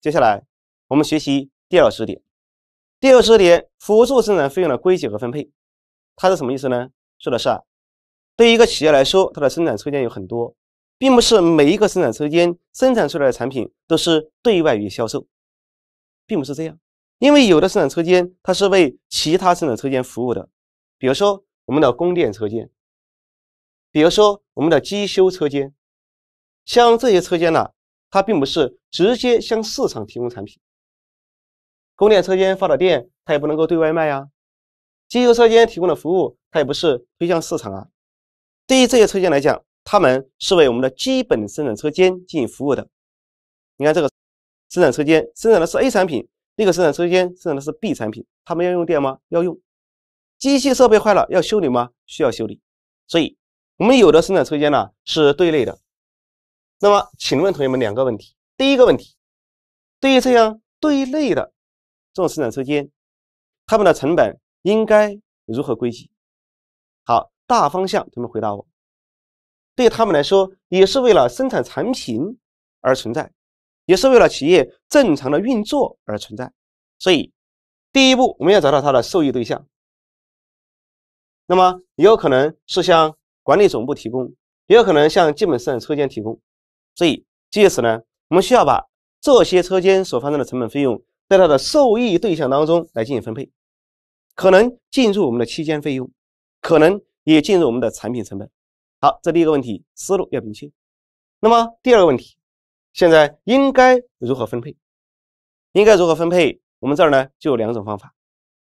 接下来，我们学习第二知识点：第二知识点，辅助生产费用的归集和分配，它是什么意思呢？说的是啊，对于一个企业来说，它的生产车间有很多，并不是每一个生产车间生产出来的产品都是对外于销售，并不是这样，因为有的生产车间它是为其他生产车间服务的，比如说我们的供电车间，比如说我们的机修车间，像这些车间呢。它并不是直接向市场提供产品，供电车间发的电，它也不能够对外卖呀；机修车间提供的服务，它也不是推向市场啊。对于这些车间来讲，他们是为我们的基本生产车间进行服务的。你看这个生产车间生产的是 A 产品，那个生产车间生产的是 B 产品，他们要用电吗？要用。机器设备坏了要修理吗？需要修理。所以，我们有的生产车间呢是对内的。那么，请问同学们两个问题：第一个问题，对于这样对内的这种生产车间，他们的成本应该如何归集？好，大方向，同学们回答我。对他们来说，也是为了生产产品而存在，也是为了企业正常的运作而存在。所以，第一步，我们要找到它的受益对象。那么，也有可能是向管理总部提供，也有可能向基本生产车间提供。所以，借此呢，我们需要把这些车间所发生的成本费用，在它的受益对象当中来进行分配，可能进入我们的期间费用，可能也进入我们的产品成本。好，这第一个问题，思路要明确。那么第二个问题，现在应该如何分配？应该如何分配？我们这儿呢，就有两种方法。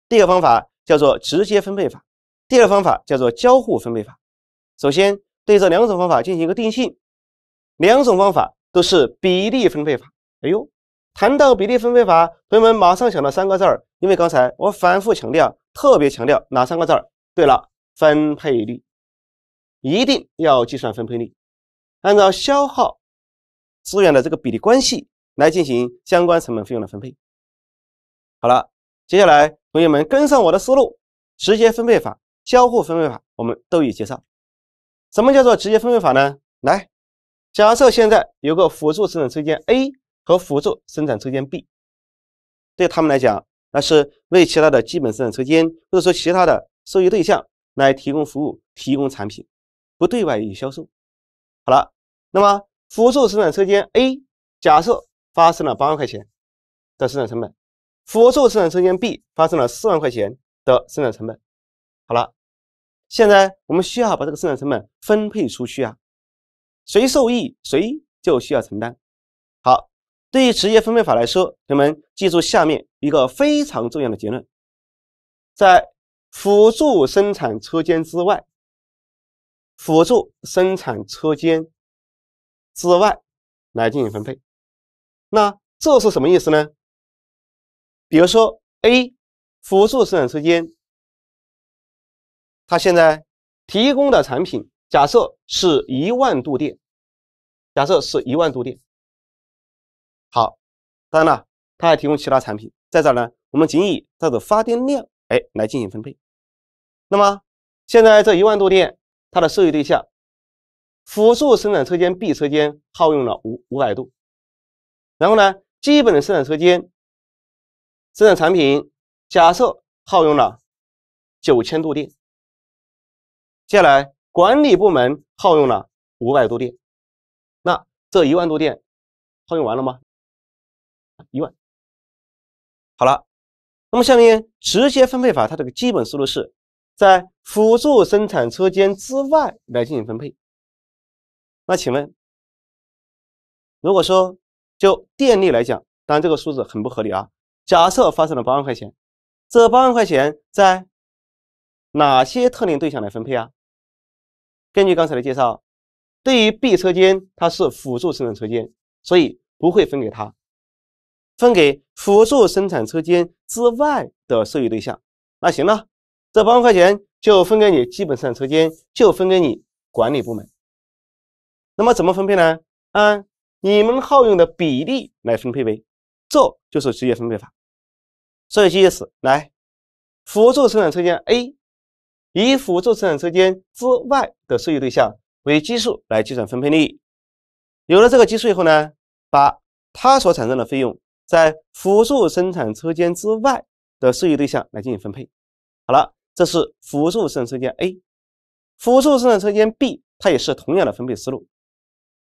第一个方法叫做直接分配法，第二个方法叫做交互分配法。首先，对这两种方法进行一个定性。两种方法都是比例分配法。哎呦，谈到比例分配法，同学们马上想到三个字儿，因为刚才我反复强调，特别强调哪三个字儿？对了，分配率，一定要计算分配率，按照消耗资源的这个比例关系来进行相关成本费用的分配。好了，接下来同学们跟上我的思路，直接分配法、交互分配法，我们都已介绍。什么叫做直接分配法呢？来。假设现在有个辅助生产车间 A 和辅助生产车间 B，对他们来讲，那是为其他的基本生产车间或者说其他的受益对象来提供服务、提供产品，不对外以销售。好了，那么辅助生产车间 A 假设发生了八万块钱的生产成本，辅助生产车间 B 发生了四万块钱的生产成本。好了，现在我们需要把这个生产成本分配出去啊。谁受益，谁就需要承担。好，对于职业分配法来说，同学们记住下面一个非常重要的结论：在辅助生产车间之外，辅助生产车间之外来进行分配。那这是什么意思呢？比如说，A 辅助生产车间，它现在提供的产品。假设是一万度电，假设是一万度电。好，当然了，它还提供其他产品。在这儿呢，我们仅以它的发电量哎来进行分配。那么，现在这一万度电，它的受益对象，辅助生产车间 B 车间耗用了五五百度，然后呢，基本的生产车间生产产品，假设耗用了九千度电。接下来。管理部门耗用了五百多电，那这一万多电耗用完了吗？一万。好了，那么下面直接分配法，它这个基本思路是在辅助生产车间之外来进行分配。那请问，如果说就电力来讲，当然这个数字很不合理啊。假设发生了八万块钱，这八万块钱在哪些特定对象来分配啊？根据刚才的介绍，对于 B 车间它是辅助生产车间，所以不会分给他，分给辅助生产车间之外的受益对象。那行了，这八万块钱就分给你基本生产车间，就分给你管理部门。那么怎么分配呢？按你们耗用的比例来分配呗，这就是直接分配法。所以，接着来辅助生产车间 A。以辅助生产车间之外的受益对象为基数来计算分配利益。有了这个基数以后呢，把它所产生的费用在辅助生产车间之外的受益对象来进行分配。好了，这是辅助生产车间 A，辅助生产车间 B，它也是同样的分配思路。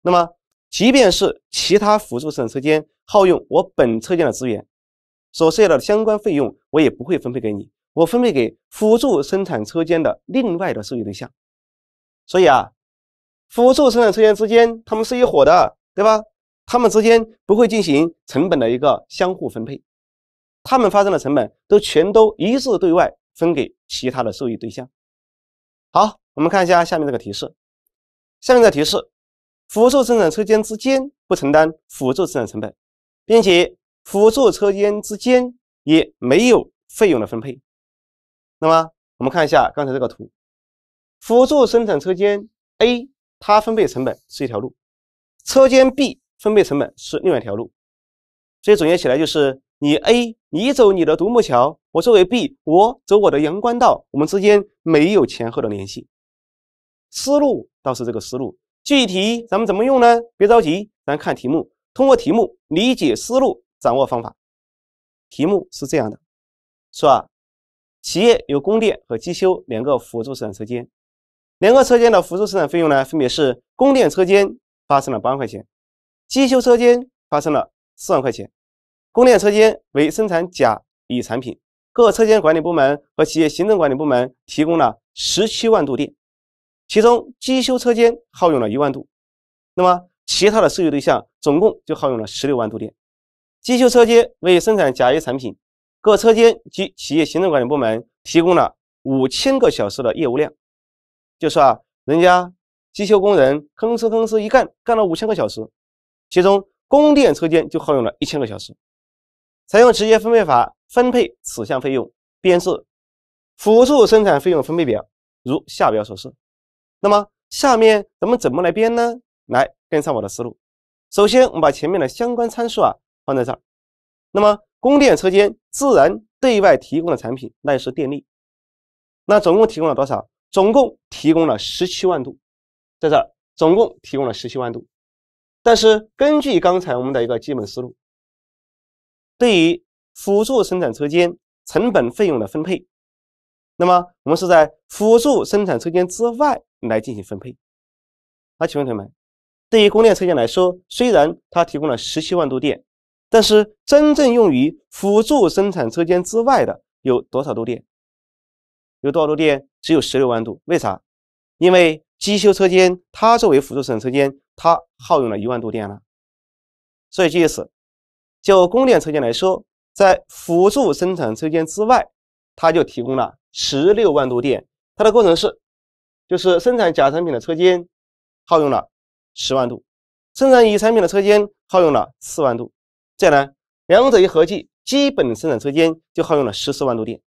那么，即便是其他辅助生产车间耗用我本车间的资源，所涉及到的相关费用，我也不会分配给你。我分配给辅助生产车间的另外的受益对象，所以啊，辅助生产车间之间他们是一伙的，对吧？他们之间不会进行成本的一个相互分配，他们发生的成本都全都一致对外分给其他的受益对象。好，我们看一下下面这个提示，下面的提示：辅助生产车间之间不承担辅助生产成本，并且辅助车间之间也没有费用的分配。那么我们看一下刚才这个图，辅助生产车间 A 它分配成本是一条路，车间 B 分配成本是另外一条路，所以总结起来就是你 A 你走你的独木桥，我作为 B 我走我的阳关道，我们之间没有前后的联系。思路倒是这个思路，具体咱们怎么用呢？别着急，咱看题目，通过题目理解思路，掌握方法。题目是这样的，是吧？企业有供电和机修两个辅助生产车间，两个车间的辅助生产费用呢，分别是供电车间发生了八万块钱，机修车间发生了四万块钱。供电车间为生产甲、乙产品，各车间管理部门和企业行政管理部门提供了十七万度电，其中机修车间耗用了一万度，那么其他的受益对象总共就耗用了十六万度电。机修车间为生产甲、乙产品。各车间及企业行政管理部门提供了五千个小时的业务量，就是啊，人家机修工人吭哧吭哧一干，干了五千个小时，其中供电车间就耗用了一千个小时。采用直接分配法分配此项费用，编制辅助生产费用分配表，如下表所示。那么下面咱们怎么来编呢？来跟上我的思路。首先，我们把前面的相关参数啊放在这儿。那么，供电车间自然对外提供的产品，那就是电力。那总共提供了多少？总共提供了十七万度，在这儿总共提供了十七万度。但是根据刚才我们的一个基本思路，对于辅助生产车间成本费用的分配，那么我们是在辅助生产车间之外来进行分配。那请问同学们，对于供电车间来说，虽然它提供了十七万度电。但是真正用于辅助生产车间之外的有多少度电？有多少度电？只有十六万度。为啥？因为机修车间它作为辅助生产车间，它耗用了一万度电了。所以意思，就供电车间来说，在辅助生产车间之外，它就提供了十六万度电。它的过程是，就是生产甲产品的车间耗用了十万度，生产乙产品的车间耗用了四万度。这样呢，两者一合计，基本生产车间就耗用了十四万多电。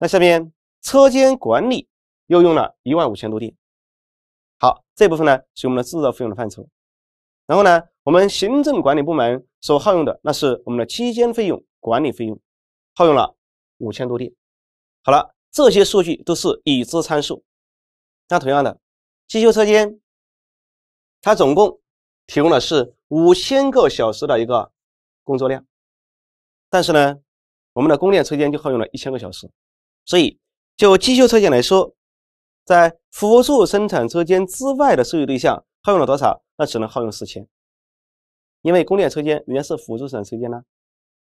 那下面车间管理又用了一万五千多电。好，这部分呢是我们的制造费用的范畴。然后呢，我们行政管理部门所耗用的，那是我们的期间费用，管理费用耗用了五千多电。好了，这些数据都是已知参数。那同样的，机修车间它总共。提供的是五千个小时的一个工作量，但是呢，我们的供电车间就耗用了一千个小时，所以就机修车间来说，在辅助生产车间之外的受益对象耗用了多少？那只能耗用四千，因为供电车间原是辅助生产车间呢。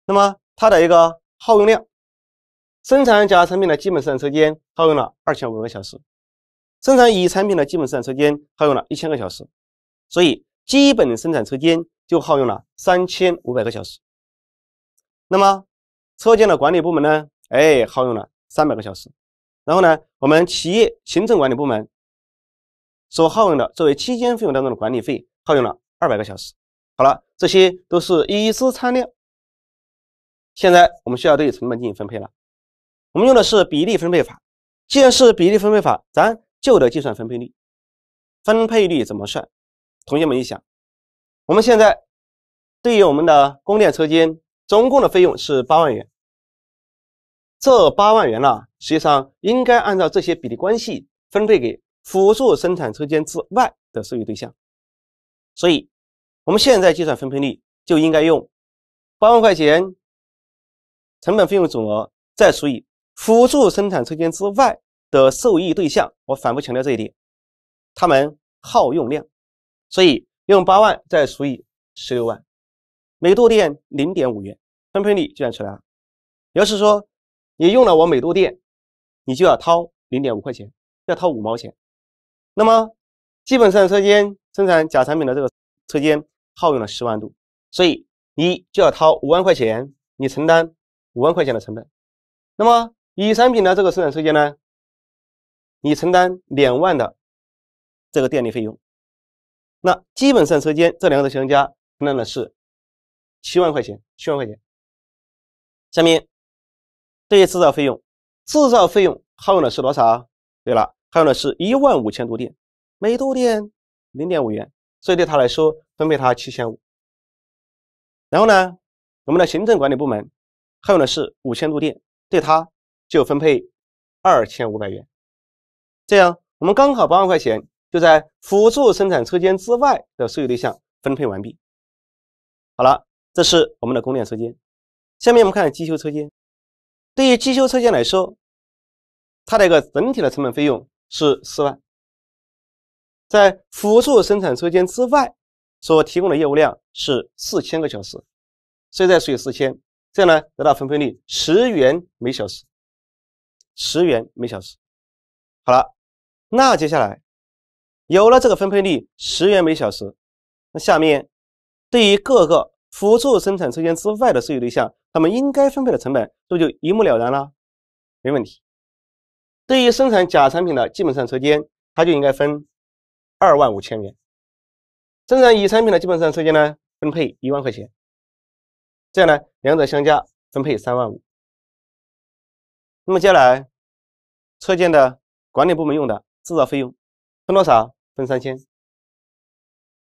那么它的一个耗用量，生产甲产品的基本生产车间耗用了二千五个小时，生产乙产品的基本生产车间耗用了一千个小时，所以。基本生产车间就耗用了三千五百个小时，那么车间的管理部门呢？哎，耗用了三百个小时。然后呢，我们企业行政管理部门所耗用的作为期间费用当中的管理费，耗用了二百个小时。好了，这些都是已知参量。现在我们需要对成本进行分配了。我们用的是比例分配法。既然是比例分配法，咱就得计算分配率。分配率怎么算？同学们一想，我们现在对于我们的供电车间总共的费用是八万元，这八万元呢，实际上应该按照这些比例关系分配给辅助生产车间之外的受益对象。所以，我们现在计算分配率，就应该用八万块钱成本费用总额再除以辅助生产车间之外的受益对象。我反复强调这一点，他们耗用量。所以用八万再除以十六万，每度电零点五元，分配率计算出来了。也就是说，你用了我每度电，你就要掏零点五块钱，要掏五毛钱。那么，基本上车间生产假产品的这个车间耗用了十万度，所以你就要掏五万块钱，你承担五万块钱的成本。那么乙产品的这个生产车间呢，你承担两万的这个电力费用。那基本上车间这两个相加，那呢是七万块钱，七万块钱。下面对于制造费用，制造费用耗用的是多少？对了，耗用的是一万五千度电，每度电零点五元，所以对他来说分配他七千五。然后呢，我们的行政管理部门耗用的是五千度电，对他就分配二千五百元。这样我们刚好八万块钱。就在辅助生产车间之外的所有对象分配完毕。好了，这是我们的供电车间。下面我们看机修车间。对于机修车间来说，它的一个整体的成本费用是四万，在辅助生产车间之外所提供的业务量是四千个小时，所以再除以四千，这样呢得到分配率十元每小时，十元每小时。好了，那接下来。有了这个分配率十元每小时，那下面对于各个辅助生产车间之外的受益对象，他们应该分配的成本，不就一目了然了？没问题。对于生产甲产品的基本上车间，它就应该分二万五千元；生产乙产品的基本上车间呢，分配一万块钱。这样呢，两者相加分配三万五。那么接下来，车间的管理部门用的制造费用分多少？分三千，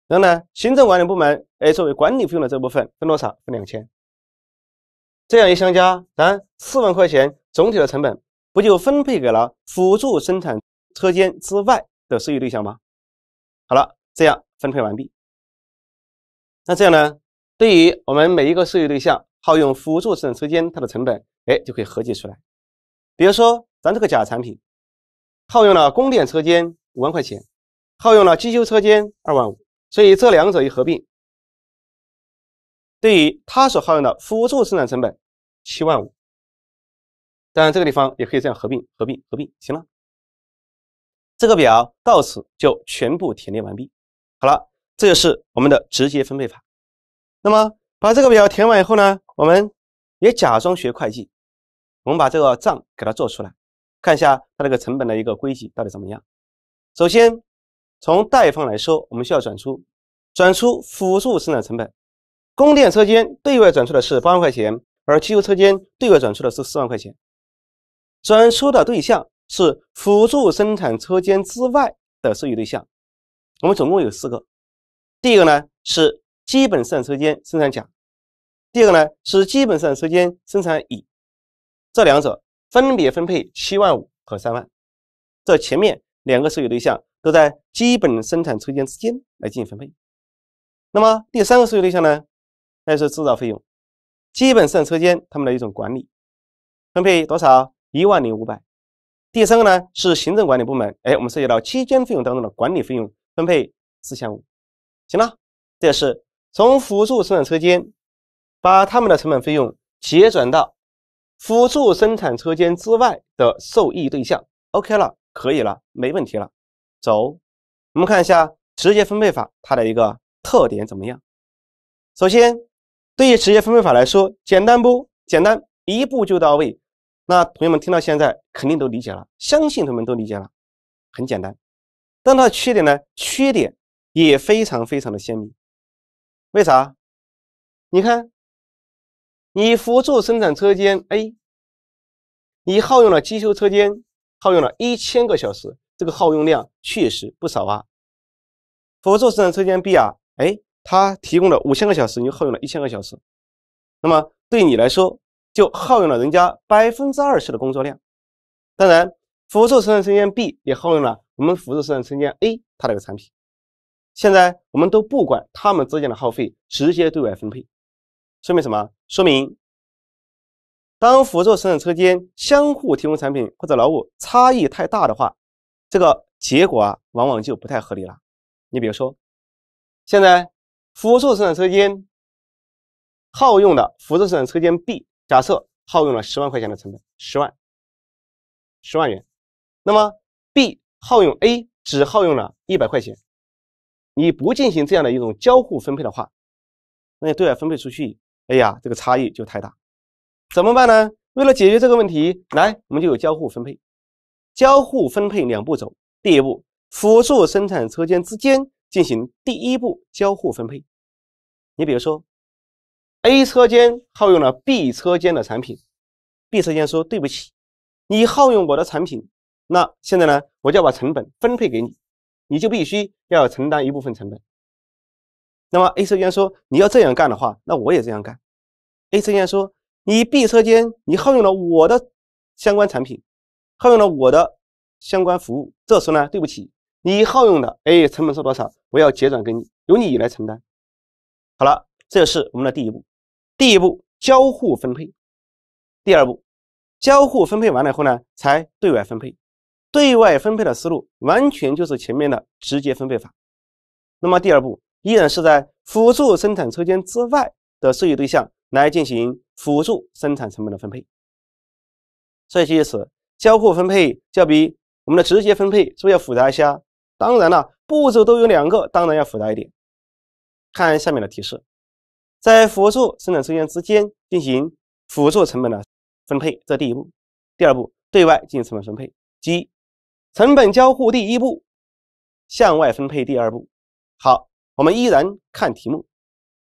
然后呢？行政管理部门哎，作为管理费用的这部分分多少？分两千。这样一相加，咱四万块钱总体的成本，不就分配给了辅助生产车间之外的受益对象吗？好了，这样分配完毕。那这样呢？对于我们每一个受益对象耗用辅助生产车间它的成本哎，就可以合计出来。比如说，咱这个甲产品耗用了供电车间五万块钱。耗用了机修车间二万五，所以这两者一合并，对于它所耗用的辅助生产成本七万五。当然，这个地方也可以这样合并，合并，合并，行了。这个表到此就全部填列完毕。好了，这就是我们的直接分配法。那么把这个表填完以后呢，我们也假装学会计，我们把这个账给它做出来，看一下它这个成本的一个归集到底怎么样。首先。从贷方来说，我们需要转出，转出辅助生产成本。供电车间对外转出的是八万块钱，而汽油车间对外转出的是四万块钱。转出的对象是辅助生产车间之外的受益对象，我们总共有四个。第一个呢是基本生产车间生产甲，第二个呢是基本生产车间生产乙，这两者分别分配七万五和三万。这前面两个受益对象。都在基本生产车间之间来进行分配。那么第三个受益对象呢？那就是制造费用，基本生产车间他们的一种管理分配多少？一万零五百。第三个呢是行政管理部门，哎，我们涉及到期间费用当中的管理费用分配四千五。行了，这是从辅助生产车间把他们的成本费用结转到辅助生产车间之外的受益对象。OK 了，可以了，没问题了。走，我们看一下直接分配法它的一个特点怎么样。首先，对于直接分配法来说，简单不？简单，一步就到位。那同学们听到现在肯定都理解了，相信同学们都理解了，很简单。但它的缺点呢？缺点也非常非常的鲜明。为啥？你看，你辅助生产车间 A，你耗用了机修车间耗用了一千个小时。这个耗用量确实不少啊！辅助生产车间 B 啊，哎，它提供了五千个小时，你耗用了1000个小时，那么对你来说就耗用了人家百分之二十的工作量。当然，辅助生产车间 B 也耗用了我们辅助生产车间 A 它的个产品。现在我们都不管他们之间的耗费，直接对外分配，说明什么？说明当辅助生产车间相互提供产品或者劳务差异太大的话。这个结果啊，往往就不太合理了。你比如说，现在辅助生产车间耗用的辅助生产车间 B，假设耗用了十万块钱的成本，十万十万元，那么 B 耗用 A 只耗用了一百块钱。你不进行这样的一种交互分配的话，那你对外分配出去，哎呀，这个差异就太大。怎么办呢？为了解决这个问题，来，我们就有交互分配。交互分配两步走，第一步，辅助生产车间之间进行第一步交互分配。你比如说，A 车间耗用了 B 车间的产品，B 车间说对不起，你耗用我的产品，那现在呢，我就要把成本分配给你，你就必须要承担一部分成本。那么 A 车间说你要这样干的话，那我也这样干。A 车间说你 B 车间你耗用了我的相关产品。耗用了我的相关服务，这时候呢，对不起，你耗用的哎，成本是多少？我要结转给你，由你来承担。好了，这是我们的第一步，第一步交互分配。第二步，交互分配完了以后呢，才对外分配。对外分配的思路完全就是前面的直接分配法。那么第二步依然是在辅助生产车间之外的受益对象来进行辅助生产成本的分配。所以，其此交互分配就要比我们的直接分配是不是要复杂一些？当然了，步骤都有两个，当然要复杂一点。看下面的提示，在辅助生产车间之间进行辅助成本的分配，这第一步；第二步，对外进行成本分配。即成本交互第一步，向外分配第二步。好，我们依然看题目，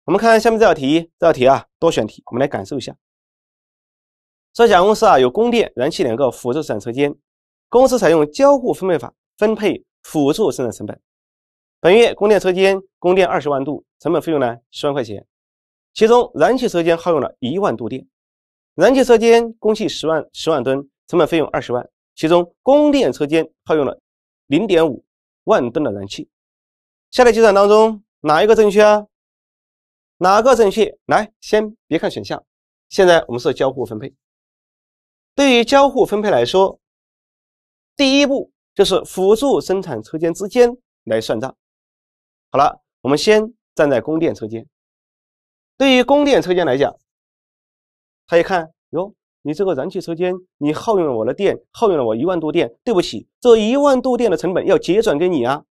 我们看下面这道题，这道题啊，多选题，我们来感受一下。这甲公司啊，有供电、燃气两个辅助生产车间，公司采用交互分配法分配辅助生产成本。本月供电车间供电二十万度，成本费用呢十万块钱，其中燃气车间耗用了一万度电，燃气车间供气十万十万吨，成本费用二十万，其中供电车间耗用了零点五万吨的燃气。下列计算当中，哪一个正确啊？哪个正确？来，先别看选项，现在我们是交互分配。对于交互分配来说，第一步就是辅助生产车间之间来算账。好了，我们先站在供电车间。对于供电车间来讲，他一看，哟，你这个燃气车间，你耗用了我的电，耗用了我一万多电，对不起，这一万多电的成本要结转给你啊。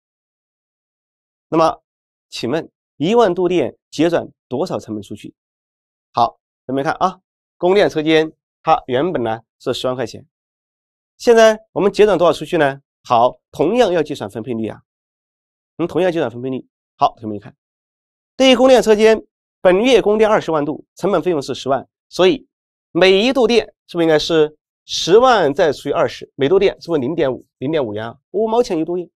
那么，请问，一万多电结转多少成本出去？好，咱们看啊，供电车间它原本呢？是十万块钱，现在我们结转多少出去呢？好，同样要计算分配率啊，我们同样计算分配率。好，同学们看，对于供电车间，本月供电二十万度，成本费用是十万，所以每一度电是不是应该是十万再除以二十？每度电是不是零点五零点五元啊？五毛钱一度电。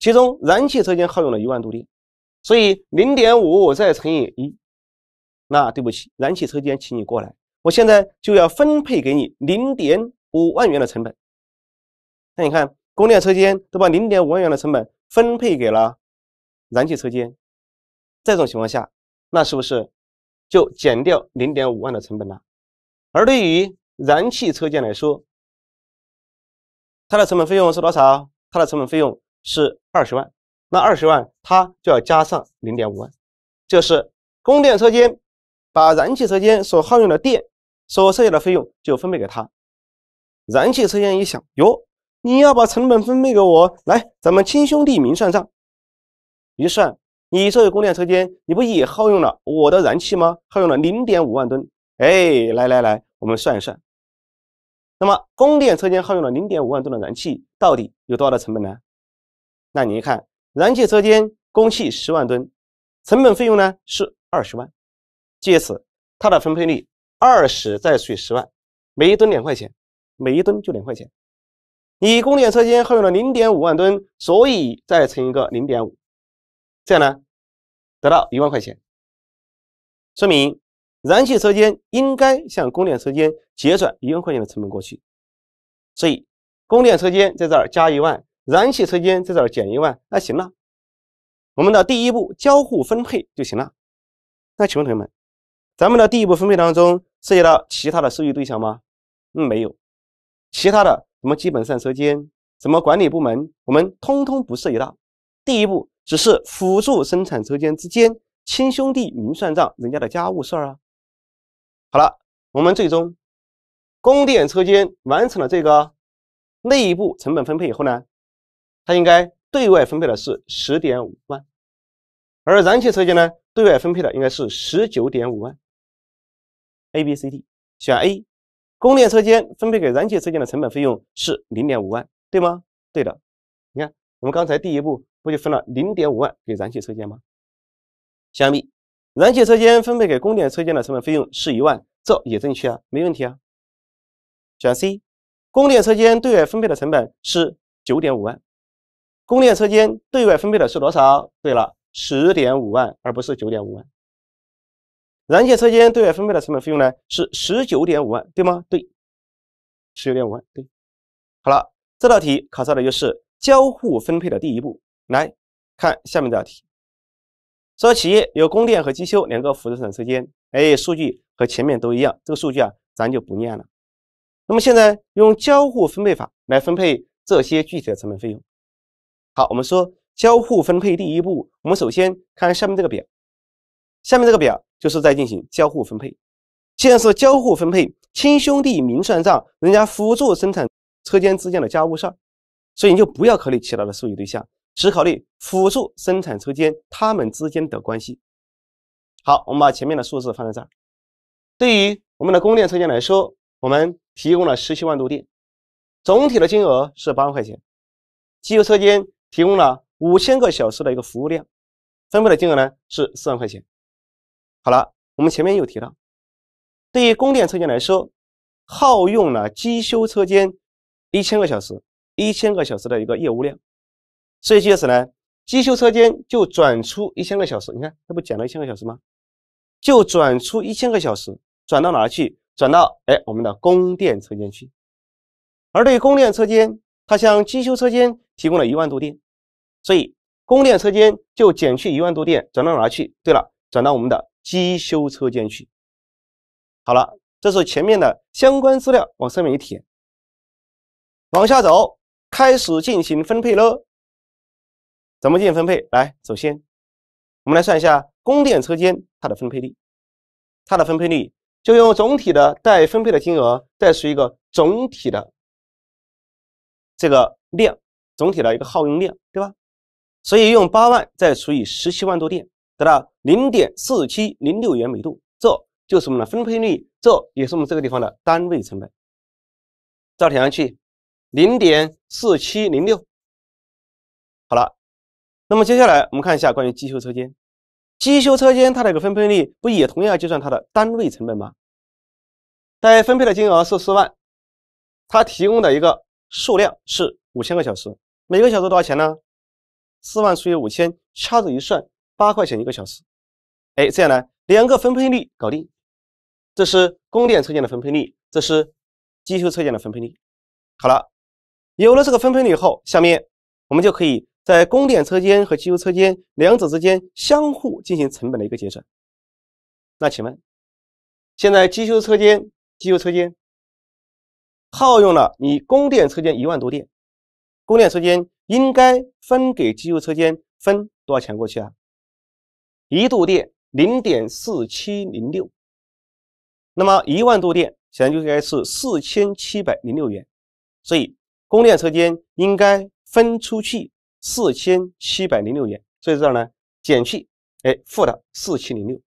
其中燃气车间耗用了一万度电，所以零点五再乘以一，那对不起，燃气车间，请你过来。我现在就要分配给你零点五万元的成本，那你看，供电车间都把零点五万元的成本分配给了燃气车间。这种情况下，那是不是就减掉零点五万的成本了？而对于燃气车间来说，它的成本费用是多少？它的成本费用是二十万，那二十万它就要加上零点五万，就是供电车间把燃气车间所耗用的电。所剩下的费用就分配给他。燃气车间一想，哟，你要把成本分配给我，来，咱们亲兄弟明算账。一算，你作为供电车间，你不也耗用了我的燃气吗？耗用了零点五万吨。哎，来来来，我们算一算。那么，供电车间耗用了零点五万吨的燃气，到底有多少的成本呢？那你一看，燃气车间供气十万吨，成本费用呢是二十万。借此，它的分配率。二十再除以十万，每一吨两块钱，每一吨就两块钱。你供电车间耗用了零点五万吨，所以再乘一个零点五，这样呢，得到一万块钱。说明燃气车间应该向供电车间结转一万块钱的成本过去。所以供电车间在这儿加一万，燃气车间在这儿减一万，那行了。我们的第一步交互分配就行了。那请问同学们，咱们的第一步分配当中？涉及到其他的收益对象吗？嗯，没有。其他的什么基本上车间、什么管理部门，我们通通不涉及到。第一步只是辅助生产车间之间亲兄弟明算账，人家的家务事儿啊。好了，我们最终供电车间完成了这个内部成本分配以后呢，它应该对外分配的是十点五万，而燃气车间呢，对外分配的应该是十九点五万。A、B、C、D，选 A。供电车间分配给燃气车间的成本费用是零点五万，对吗？对的。你看，我们刚才第一步不就分了零点五万给燃气车间吗？相比，燃气车间分配给供电车间的成本费用是一万，这也正确啊，没问题啊。选 C。供电车间对外分配的成本是九点五万，供电车间对外分配的是多少？对了，十点五万，而不是九点五万。燃气车间对外分配的成本费用呢是十九点五万，对吗？对，十九点五万。对，好了，这道题考察的就是交互分配的第一步。来看下面这道题，说企业有供电和机修两个辅助生产车间。哎，数据和前面都一样，这个数据啊，咱就不念了。那么现在用交互分配法来分配这些具体的成本费用。好，我们说交互分配第一步，我们首先看下面这个表，下面这个表。就是在进行交互分配，既然是交互分配，亲兄弟明算账，人家辅助生产车间之间的家务事儿，所以你就不要考虑其他的数据对象，只考虑辅助生产车间他们之间的关系。好，我们把前面的数字放在这儿。对于我们的供电车间来说，我们提供了十七万度电，总体的金额是八万块钱。机修车间提供了五千个小时的一个服务量，分配的金额呢是四万块钱。好了，我们前面又提到，对于供电车间来说，耗用了机修车间一千个小时，一千个小时的一个业务量，所以借此呢，机修车间就转出一千个小时，你看，这不减了一千个小时吗？就转出一千个小时，转到哪儿去？转到哎，我们的供电车间去。而对供电车间，它向机修车间提供了一万多电，所以供电车间就减去一万多电，转到哪儿去？对了，转到我们的。机修车间去，好了，这是前面的相关资料，往上面一填，往下走，开始进行分配了。怎么进行分配？来，首先我们来算一下供电车间它的分配率，它的分配率就用总体的待分配的金额再除一个总体的这个量，总体的一个耗用量，对吧？所以用八万再除以十七万度电，得到零点四七零六元每度，这就是我们的分配率，这也是我们这个地方的单位成本。照填上去，零点四七零六。好了，那么接下来我们看一下关于机修车间。机修车间它的一个分配率不也同样计算它的单位成本吗？该分配的金额是四万，它提供的一个数量是五千个小时，每个小时多少钱呢？四万除以五千，掐指一算，八块钱一个小时。哎，这样呢，两个分配率搞定。这是供电车间的分配率，这是机修车间的分配率。好了，有了这个分配率后，下面我们就可以在供电车间和机修车间两者之间相互进行成本的一个结算。那请问，现在机修车间、机修车间耗用了你供电车间一万多电，供电车间应该分给机修车间分多少钱过去啊？一度电。零点四七零六，那么一万多电，显然就应该是四千七百零六元，所以供电车间应该分出去四千七百零六元，所以这儿呢减去，哎，负的四七零六，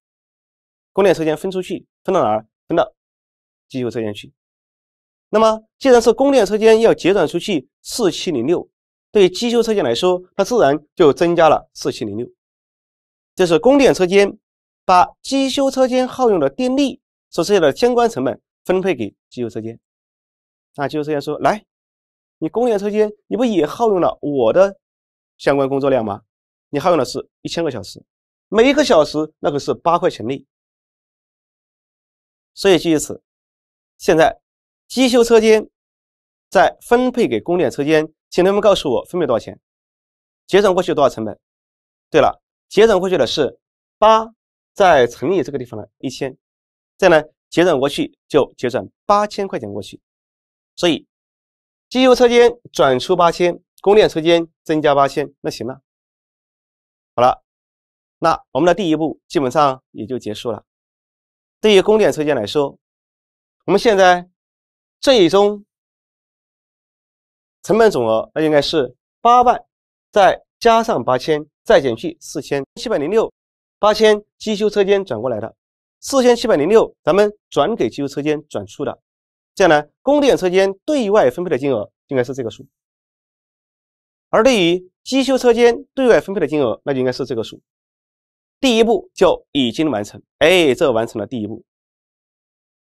供电车间分出去，分到哪儿？分到机修车间去。那么既然是供电车间要结转出去四七零六，对机修车间来说，它自然就增加了四七零六，这是供电车间。把机修车间耗用的电力所涉及的相关成本分配给机修车间。那机修车间说：“来，你供电车间你不也耗用了我的相关工作量吗？你耗用的是一千个小时，每一个小时那可是八块钱力。所以基于此，现在机修车间在分配给供电车间，请他们告诉我分配多少钱？节省过去多少成本？对了，节省过去的是八。”再乘以这个地方的一千，这样呢结转过去就结转八千块钱过去，所以机修车间转出八千，供电车间增加八千，那行了，好了，那我们的第一步基本上也就结束了。对于供电车间来说，我们现在最终成本总额那应该是八万，再加上八千，再减去四千七百零六。八千机修车间转过来的，四千七百零六，咱们转给机修车间转出的，这样呢，供电车间对外分配的金额应该是这个数，而对于机修车间对外分配的金额，那就应该是这个数。第一步就已经完成，哎，这完成了第一步。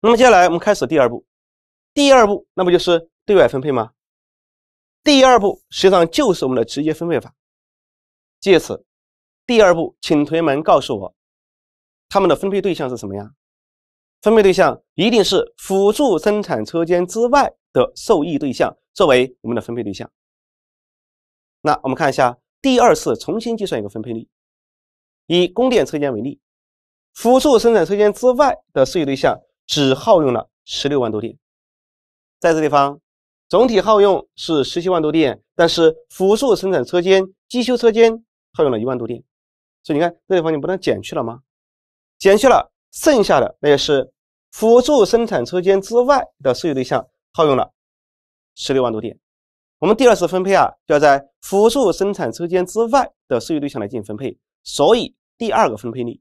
那么接下来我们开始第二步，第二步那不就是对外分配吗？第二步实际上就是我们的直接分配法，借此。第二步，请同学们告诉我，他们的分配对象是什么呀？分配对象一定是辅助生产车间之外的受益对象作为我们的分配对象。那我们看一下第二次重新计算一个分配率。以供电车间为例，辅助生产车间之外的受益对象只耗用了十六万多电，在这地方总体耗用是十七万多电，但是辅助生产车间、机修车间耗用了一万多电。所以你看，这地方你不能减去了吗？减去了，剩下的那就是辅助生产车间之外的受益对象耗用了十六万多点。我们第二次分配啊，就要在辅助生产车间之外的受益对象来进行分配。所以第二个分配率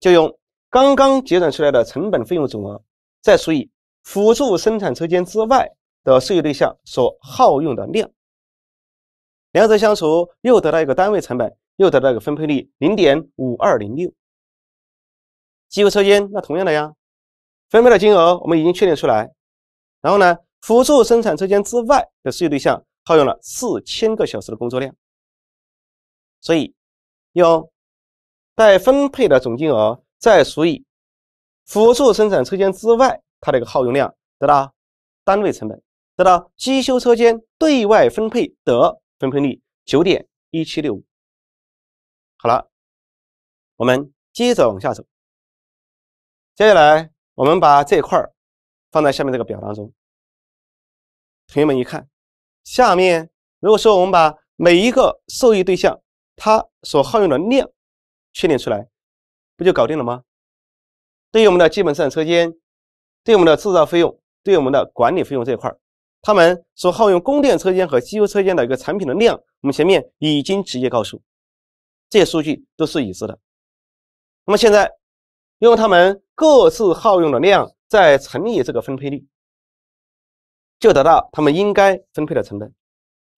就用刚刚结转出来的成本费用总额，再除以辅助生产车间之外的受益对象所耗用的量，两者相除，又得到一个单位成本。又得到一个分配率零点五二零六，机修车间那同样的呀，分配的金额我们已经确定出来，然后呢，辅助生产车间之外的事业对象耗用了四千个小时的工作量，所以用待分配的总金额再除以辅助生产车间之外它的一个耗用量，得到单位成本，得到机修车间对外分配的分配率九点一七六五。好了，我们接着往下走。接下来，我们把这块放在下面这个表当中。同学们，一看，下面如果说我们把每一个受益对象它所耗用的量确定出来，不就搞定了吗？对于我们的基本生产车间，对我们的制造费用，对我们的管理费用这一块他们所耗用供电车间和机修车间的一个产品的量，我们前面已经直接告诉。这些数据都是已知的，那么现在用他们各自耗用的量再乘以这个分配率，就得到他们应该分配的成本，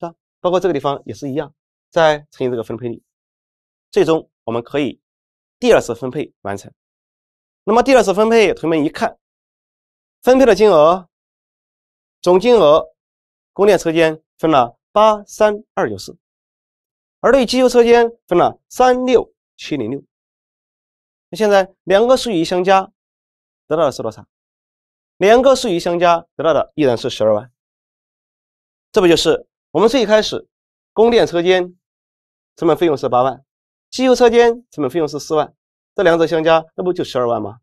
啊，包括这个地方也是一样，再乘以这个分配率，最终我们可以第二次分配完成。那么第二次分配，同学们一看，分配的金额，总金额，供电车间分了八三二九四。而对机修车间分了三六七零六，那现在两个数据相加，得到的是多少？两个数据相加得到的依然是十二万，这不就是我们最开始供电车间成本费用是八万，机修车间成本费用是四万，这两者相加，那不就十二万吗？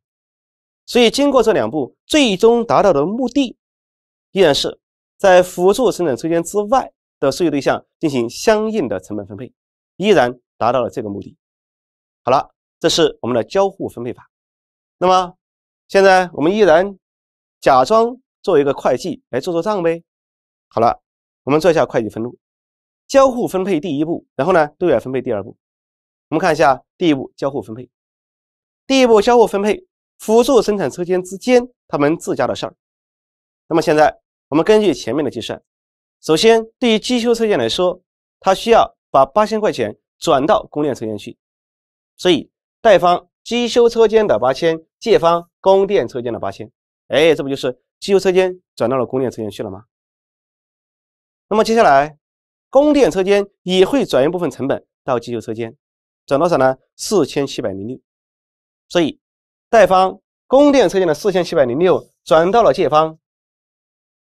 所以经过这两步，最终达到的目的依然是在辅助生产车间之外。的受益对象进行相应的成本分配，依然达到了这个目的。好了，这是我们的交互分配法。那么，现在我们依然假装做一个会计来做做账呗。好了，我们做一下会计分录。交互分配第一步，然后呢，对外分配第二步。我们看一下第一步交互分配。第一步交互分配，辅助生产车间之间他们自家的事儿。那么现在我们根据前面的计算。首先，对于机修车间来说，它需要把八千块钱转到供电车间去，所以贷方机修车间的八千，借方供电车间的八千，哎，这不就是机修车间转到了供电车间去了吗？那么接下来，供电车间也会转一部分成本到机修车间，转多少呢？四千七百零六，所以贷方供电车间的四千七百零六转到了借方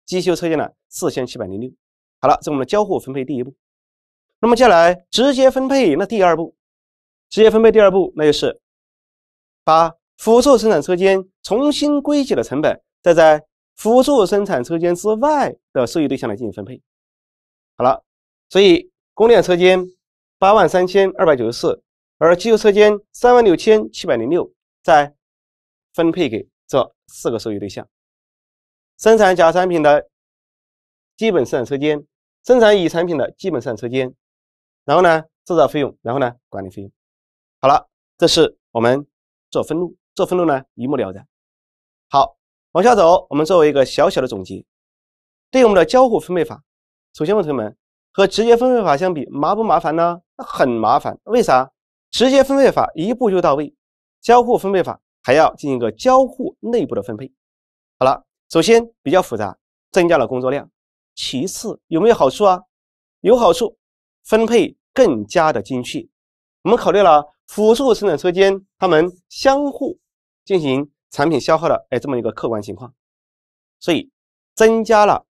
机修车间的四千七百零六。好了，这是我们的交互分配第一步。那么接下来直接分配，那第二步，直接分配第二步，那就是把辅助生产车间重新归集的成本，再在辅助生产车间之外的受益对象来进行分配。好了，所以供电车间八万三千二百九十四，而机油车间三万六千七百零六，再分配给这四个受益对象，生产甲产品的基本生产车间。生产乙产品的基本上车间，然后呢，制造费用，然后呢，管理费用。好了，这是我们做分录，做分录呢一目了然。好，往下走，我们作为一个小小的总结，对我们的交互分配法，首先问同学们，和直接分配法相比，麻不麻烦呢？很麻烦，为啥？直接分配法一步就到位，交互分配法还要进行一个交互内部的分配。好了，首先比较复杂，增加了工作量。其次有没有好处啊？有好处，分配更加的精确。我们考虑了辅助生产车间，他们相互进行产品消耗的哎这么一个客观情况，所以增加了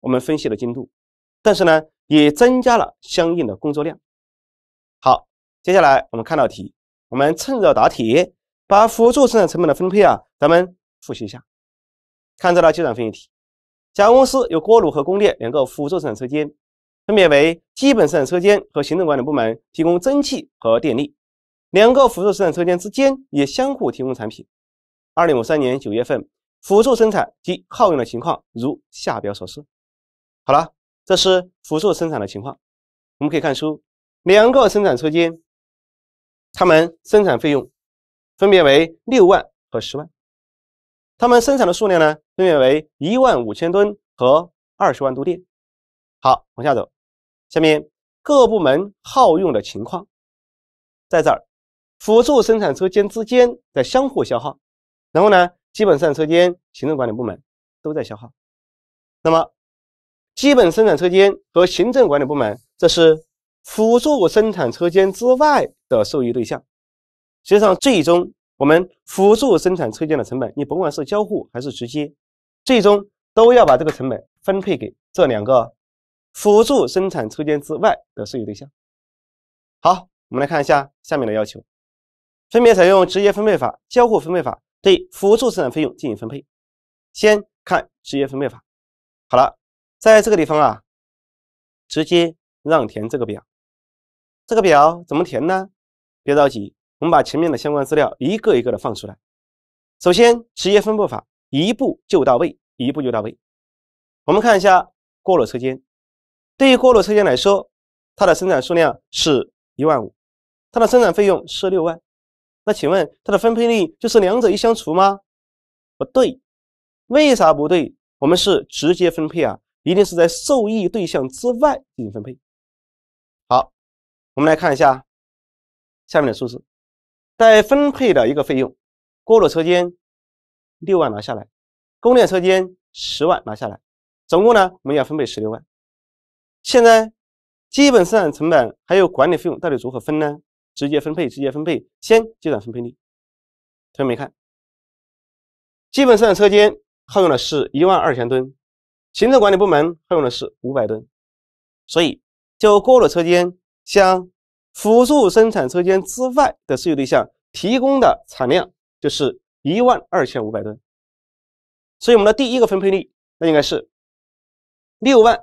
我们分析的精度，但是呢也增加了相应的工作量。好，接下来我们看道题，我们趁热打铁，把辅助生产成本的分配啊，咱们复习一下，看这道计算分析题。甲公司有锅炉和供电两个辅助生产车间，分别为基本生产车间和行政管理部门提供蒸汽和电力。两个辅助生产车间之间也相互提供产品。二零五三年九月份辅助生产及耗用的情况如下表所示。好了，这是辅助生产的情况。我们可以看出，两个生产车间它们生产费用分别为六万和十万。它们生产的数量呢，分别为一万五千吨和二十万度电。好，往下走，下面各部门耗用的情况，在这儿，辅助生产车间之间在相互消耗，然后呢，基本生产车间、行政管理部门都在消耗。那么，基本生产车间和行政管理部门，这是辅助生产车间之外的受益对象。实际上，最终。我们辅助生产车间的成本，你甭管是交互还是直接，最终都要把这个成本分配给这两个辅助生产车间之外的受益对象。好，我们来看一下下面的要求，分别采用直接分配法、交互分配法对辅助生产费用进行分配。先看直接分配法。好了，在这个地方啊，直接让填这个表。这个表怎么填呢？别着急。我们把前面的相关资料一个一个的放出来。首先，职业分布法一步就到位，一步就到位。我们看一下过路车间，对于过路车间来说，它的生产数量是一万五，它的生产费用是六万。那请问它的分配率就是两者一相除吗？不对，为啥不对？我们是直接分配啊，一定是在受益对象之外进行分配。好，我们来看一下下面的数字。在分配的一个费用，锅炉车间六万拿下来，供电车间十万拿下来，总共呢我们要分配十六万。现在基本生产成本还有管理费用到底如何分呢？直接分配，直接分配，先计算分配率。同学们看，基本生产车间耗用的是一万二千吨，行政管理部门耗用的是五百吨，所以就锅炉车间向辅助生产车间之外的受益对象提供的产量就是一万二千五百吨，所以我们的第一个分配率那应该是六万，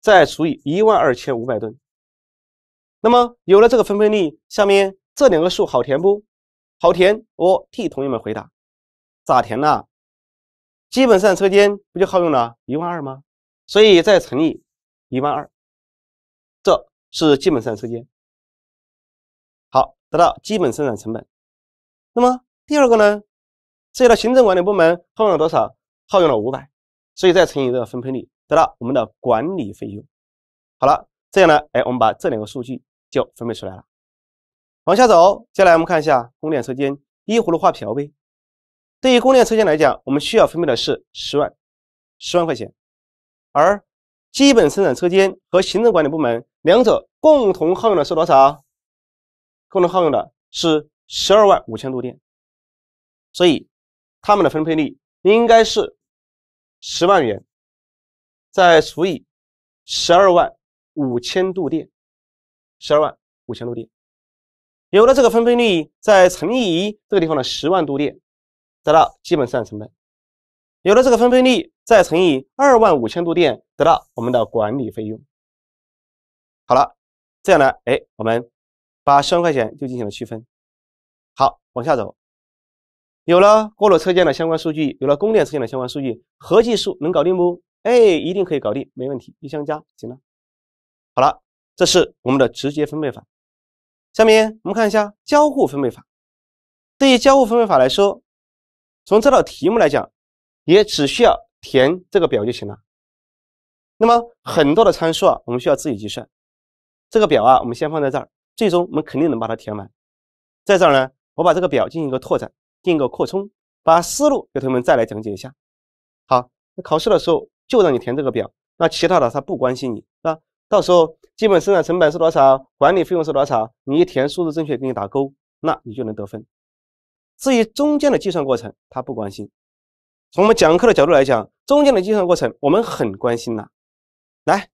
再除以一万二千五百吨。那么有了这个分配率，下面这两个数好填不？好填，我替同学们回答，咋填呢？基本上车间不就耗用了一万二吗？所以再乘以一万二，这是基本上车间。得到基本生产成本。那么第二个呢？涉及到行政管理部门耗用了多少？耗用了五百，所以再乘以这个分配率，得到我们的管理费用。好了，这样呢，哎，我们把这两个数据就分配出来了。往下走，接下来我们看一下供电车间，依葫芦画瓢呗。对于供电车间来讲，我们需要分配的是十万，十万块钱。而基本生产车间和行政管理部门两者共同耗用的是多少？共同耗用的是十二万五千度电，所以他们的分配率应该是十万元，再除以十二万五千度电，十二万五千度电。有了这个分配率，再乘以这个地方的十万度电，得到基本生产成本。有了这个分配率，再乘以二万五千度电，得到我们的管理费用。好了，这样呢，哎，我们。把十万块钱就进行了区分，好，往下走。有了锅炉车间的相关数据，有了供电车间的相关数据，合计数能搞定不？哎，一定可以搞定，没问题，一相加行了。好了，这是我们的直接分配法。下面我们看一下交互分配法。对于交互分配法来说，从这道题目来讲，也只需要填这个表就行了。那么很多的参数啊，我们需要自己计算。这个表啊，我们先放在这儿。最终我们肯定能把它填完，在这儿呢，我把这个表进行一个拓展，进行一个扩充，把思路给同学们再来讲解一下。好，那考试的时候就让你填这个表，那其他的他不关心你是吧？到时候基本生产成本是多少，管理费用是多少，你一填数字正确，给你打勾，那你就能得分。至于中间的计算过程，他不关心。从我们讲课的角度来讲，中间的计算过程我们很关心呐。来，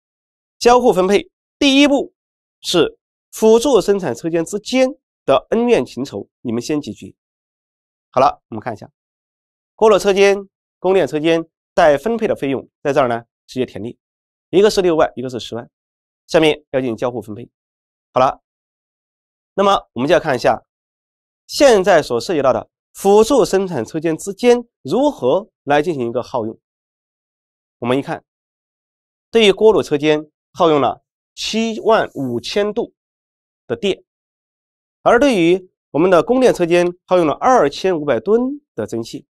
交互分配第一步是。辅助生产车间之间的恩怨情仇，你们先解决。好了，我们看一下，锅炉车间、供电车间待分配的费用在这儿呢，直接填列，一个是六万，一个是十万。下面要进行交互分配。好了，那么我们就要看一下，现在所涉及到的辅助生产车间之间如何来进行一个耗用。我们一看，对于锅炉车间耗用了七万五千度。的电，而对于我们的供电车间耗用了二千五百吨的蒸汽。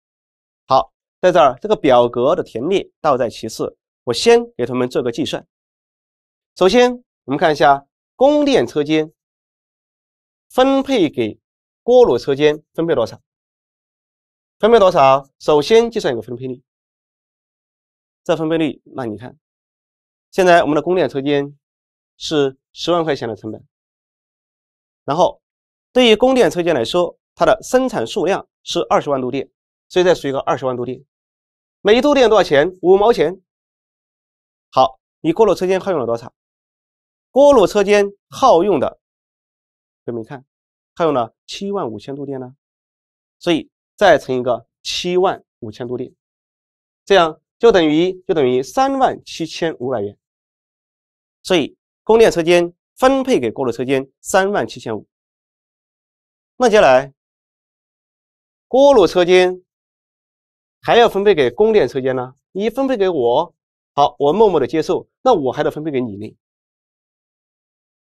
好，在这儿这个表格的填列倒在其次，我先给同学们做个计算。首先，我们看一下供电车间分配给锅炉车间分配多少？分配多少？首先计算一个分配率。这分配率，那你看，现在我们的供电车间是十万块钱的成本。然后，对于供电车间来说，它的生产数量是二十万度电，所以再除一个二十万度电，每一度电多少钱？五毛钱。好，你锅炉车间耗用了多少？锅炉车间耗用的，同学们看，耗用了七万五千度电呢，所以再乘一个七万五千度电，这样就等于就等于三万七千五百元。所以供电车间。分配给锅炉车间三万七千五，那接下来锅炉车间还要分配给供电车间呢？你分配给我，好，我默默的接受。那我还得分配给你呢。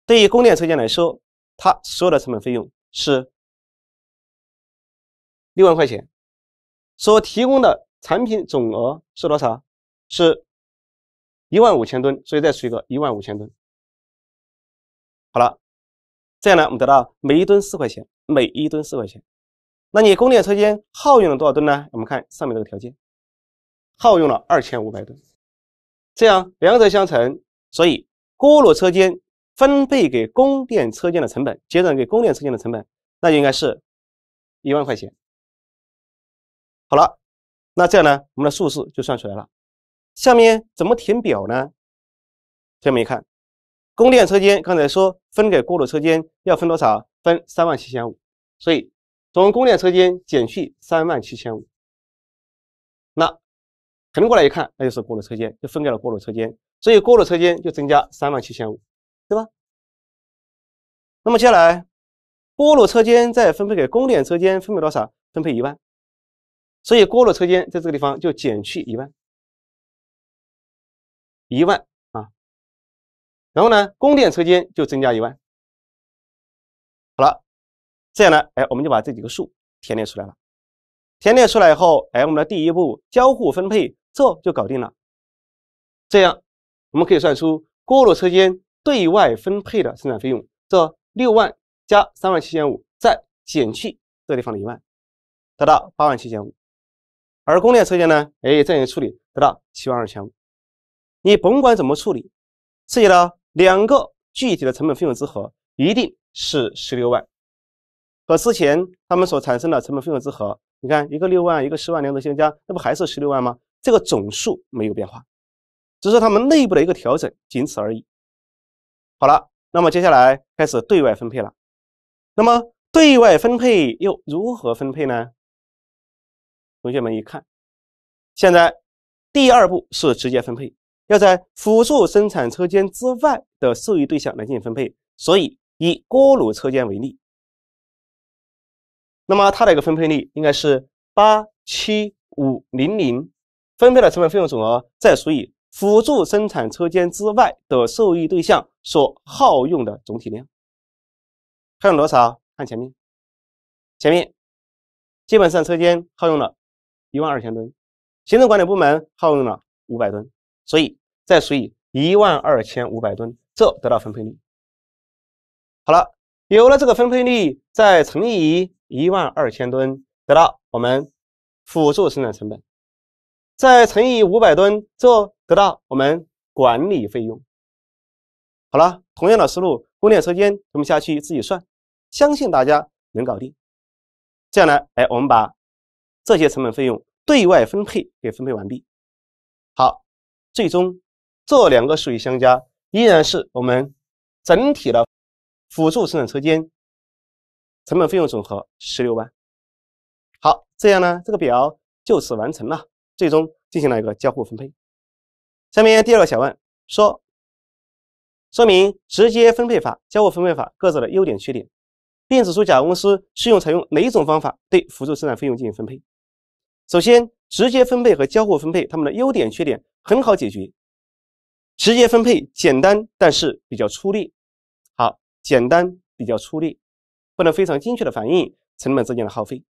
对于供电车间来说，它所有的成本费用是六万块钱，所提供的产品总额是多少？是一万五千吨，所以再除一个一万五千吨。好了，这样呢，我们得到每一吨四块钱，每一吨四块钱。那你供电车间耗用了多少吨呢？我们看上面这个条件，耗用了二千五百吨。这样两者相乘，所以锅炉车间分配给供电车间的成本，节省给供电车间的成本，那就应该是，一万块钱。好了，那这样呢，我们的数式就算出来了。下面怎么填表呢？下面一看。供电车间刚才说分给锅炉车间要分多少？分三万七千五，所以从供电车间减去三万七千五，那横过来一看，那就是锅炉车间就分给了锅炉车间，所以锅炉车间就增加三万七千五，对吧？那么接下来，锅炉车间再分配给供电车间分配多少？分配一万，所以锅炉车间在这个地方就减去一万，一万。然后呢，供电车间就增加一万，好了，这样呢，哎，我们就把这几个数填列出来了。填列出来以后，哎，我们的第一步交互分配这就搞定了。这样我们可以算出锅炉车间对外分配的生产费用，这六万加三万七千五，再减去这地方的一万，得到八万七千五。而供电车间呢，哎，这样一处理得到七万二千五。你甭管怎么处理，涉及到两个具体的成本费用之和一定是十六万，和之前他们所产生的成本费用之和，你看一个六万，一个十万两者相加，那不还是十六万吗？这个总数没有变化，只是他们内部的一个调整，仅此而已。好了，那么接下来开始对外分配了。那么对外分配又如何分配呢？同学们一看，现在第二步是直接分配。要在辅助生产车间之外的受益对象来进行分配，所以以锅炉车间为例，那么它的一个分配率应该是八七五零零，分配的成本费用总额再除以辅助生产车间之外的受益对象所耗用的总体量，还有多少？看前面，前面基本上车间耗用了一万二千吨，行政管理部门耗用了五百吨。所以再除以一万二千五百吨，这得到分配率。好了，有了这个分配率，再乘以一万二千吨，得到我们辅助生产成本；再乘以五百吨，这得到我们管理费用。好了，同样的思路，供电车间我们下去自己算，相信大家能搞定。这样呢，哎，我们把这些成本费用对外分配给分配完毕。好。最终，这两个数据相加依然是我们整体的辅助生产车间成本费用总和十六万。好，这样呢，这个表就此完成了，最终进行了一个交互分配。下面第二个小问说：说明直接分配法、交互分配法各自的优点、缺点，并指出甲公司适用采用哪种方法对辅助生产费用进行分配。首先，直接分配和交互分配，它们的优点、缺点很好解决。直接分配简单，但是比较粗略，好，简单比较粗略，不能非常精确的反映成本之间的耗费。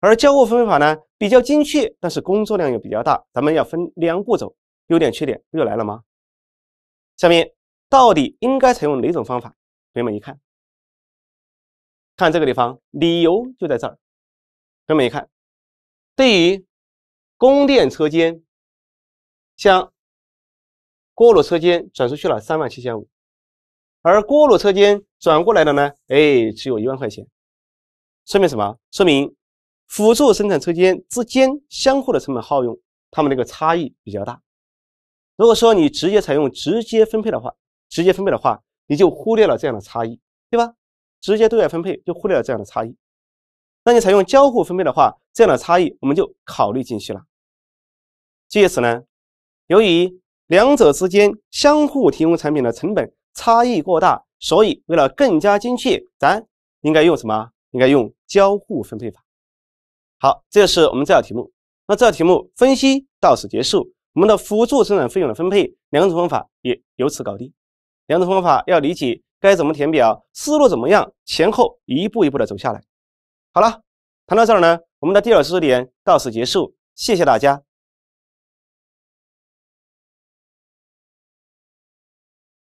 而交互分配法呢，比较精确，但是工作量又比较大。咱们要分两步走，优点、缺点又来了吗？下面到底应该采用哪种方法？朋友们一看，看这个地方，理由就在这儿。朋友们一看。对于供电车间，向锅炉车间转出去了三万七千五，而锅炉车间转过来的呢？哎，只有一万块钱，说明什么？说明辅助生产车间之间相互的成本耗用，它们那个差异比较大。如果说你直接采用直接分配的话，直接分配的话，你就忽略了这样的差异，对吧？直接对外分配就忽略了这样的差异。那你采用交互分配的话？这样的差异我们就考虑进去了。借此呢，由于两者之间相互提供产品的成本差异过大，所以为了更加精确，咱应该用什么？应该用交互分配法。好，这是我们这道题目。那这道题目分析到此结束。我们的辅助生产费用的分配两种方法也由此搞定。两种方法要理解该怎么填表，思路怎么样，前后一步一步的走下来。好了，谈到这儿呢。我们的第二知识点到此结束，谢谢大家。